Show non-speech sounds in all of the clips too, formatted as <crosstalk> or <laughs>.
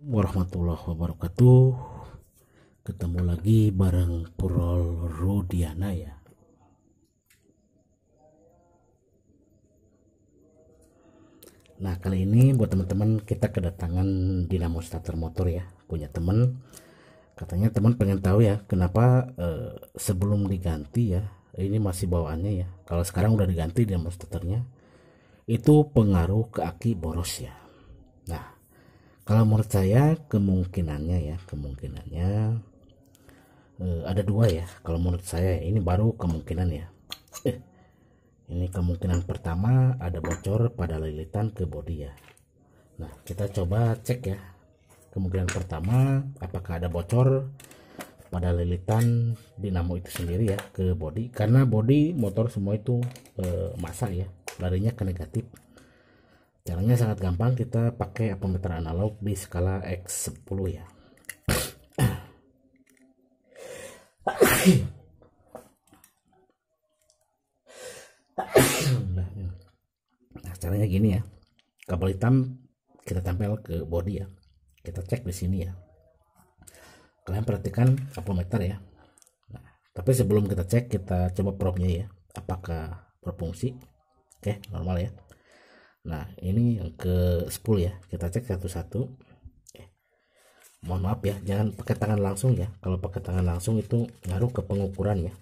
warahmatullahi wabarakatuh ketemu lagi bareng Purol Rodiana ya nah kali ini buat teman-teman kita kedatangan dinamo starter motor ya punya teman katanya teman pengen tahu ya kenapa eh, sebelum diganti ya ini masih bawaannya ya kalau sekarang udah diganti dinamo starternya itu pengaruh ke aki boros ya nah kalau menurut saya kemungkinannya ya kemungkinannya eh, ada dua ya kalau menurut saya ini baru kemungkinan ya eh, <laughs> ini kemungkinan pertama ada bocor pada lilitan ke body ya nah kita coba cek ya kemungkinan pertama apakah ada bocor pada lilitan dinamo itu sendiri ya ke body karena body motor semua itu eh, masa ya larinya ke negatif Caranya sangat gampang, kita pakai ampemeter analog di skala X10 ya. nah, caranya gini ya. Kabel hitam kita tempel ke body ya. Kita cek di sini ya. Kalian perhatikan ampemeter ya. Nah, tapi sebelum kita cek, kita coba probe-nya ya. Apakah berfungsi? Oke, normal ya nah ini yang ke 10 ya kita cek satu-satu mohon maaf ya jangan pakai tangan langsung ya kalau pakai tangan langsung itu ngaruh ke pengukuran ya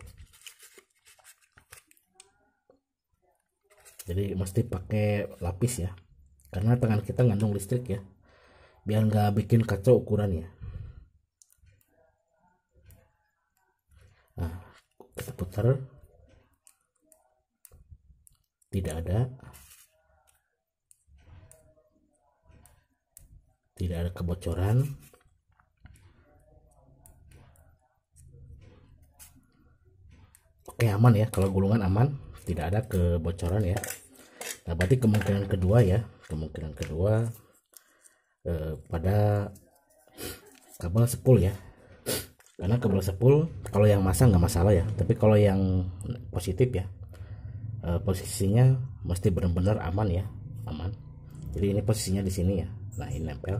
jadi mesti pakai lapis ya karena tangan kita ngandung listrik ya biar nggak bikin kacau ukurannya nah kita putar tidak ada tidak ada kebocoran oke aman ya kalau gulungan aman tidak ada kebocoran ya nah berarti kemungkinan kedua ya kemungkinan kedua eh, pada kabel sepul ya karena kabel sepul kalau yang masang nggak masalah ya tapi kalau yang positif ya eh, posisinya mesti benar-benar aman ya aman jadi ini posisinya di sini ya nah ini nempel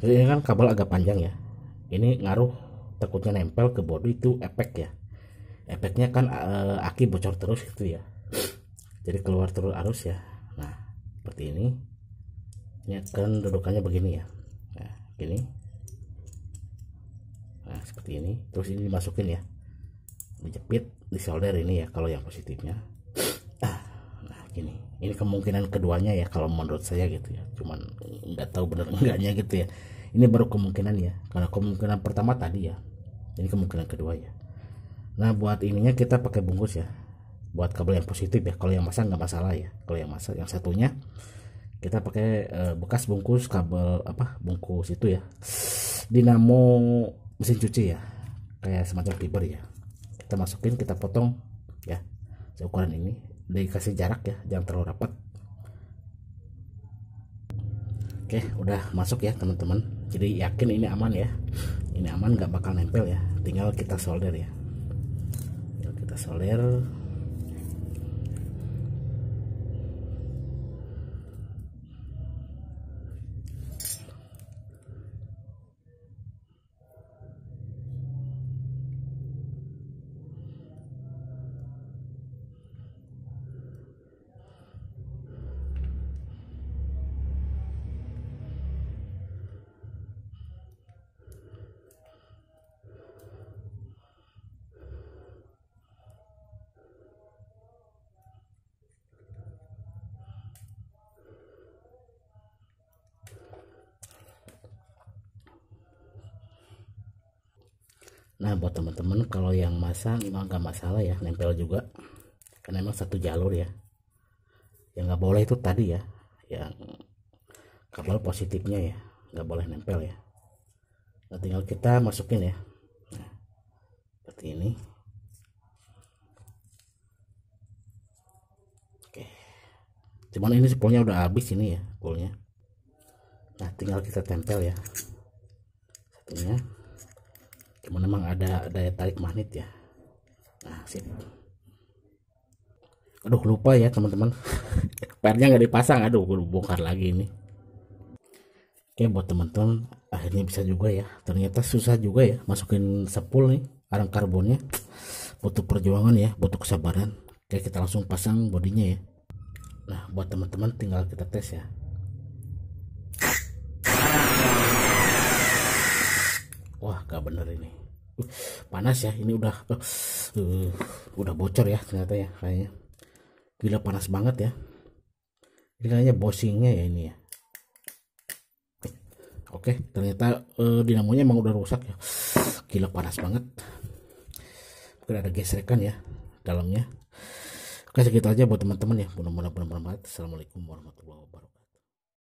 jadi ini kan kabel agak panjang ya ini ngaruh takutnya nempel ke bodi itu efek ya efeknya kan e, aki bocor terus gitu ya jadi keluar terus arus ya nah seperti ini ini kan dudukannya begini ya nah gini nah seperti ini terus ini dimasukin ya dijepit solder ini ya kalau yang positifnya ah, nah gini ini kemungkinan keduanya ya kalau menurut saya gitu ya cuman nggak tahu bener enggaknya gitu ya ini baru kemungkinan ya karena kemungkinan pertama tadi ya ini kemungkinan kedua ya nah buat ininya kita pakai bungkus ya buat kabel yang positif ya kalau yang masa nggak masalah ya kalau yang masa yang satunya kita pakai eh, bekas bungkus kabel apa bungkus itu ya dinamo mesin cuci ya kayak semacam fiber ya kita masukin kita potong ya seukuran ini dikasih jarak ya jangan terlalu rapat oke udah masuk ya teman-teman jadi yakin ini aman ya ini aman nggak bakal nempel ya tinggal kita solder ya tinggal kita solder nah buat teman-teman kalau yang masang emang nggak masalah ya nempel juga karena emang satu jalur ya yang nggak boleh itu tadi ya yang kabel positifnya ya nggak boleh nempel ya nah tinggal kita masukin ya nah, seperti ini oke cuman ini spoolnya udah habis ini ya spoolnya nah tinggal kita tempel ya satunya cuma memang ada daya tarik magnet ya nah sip aduh lupa ya teman-teman <laughs> pernya nggak dipasang aduh gue bongkar lagi ini oke buat teman-teman akhirnya bisa juga ya ternyata susah juga ya masukin sepul nih arang karbonnya butuh perjuangan ya butuh kesabaran oke kita langsung pasang bodinya ya nah buat teman-teman tinggal kita tes ya wah gak bener ini panas ya ini udah uh, udah bocor ya ternyata ya kayaknya gila panas banget ya ini kayaknya bosingnya ya ini ya oke ternyata uh, dinamonya emang udah rusak ya gila panas banget mungkin ada gesrekan ya dalamnya oke segitu aja buat teman-teman ya mudah-mudahan bermanfaat assalamualaikum warahmatullahi wabarakatuh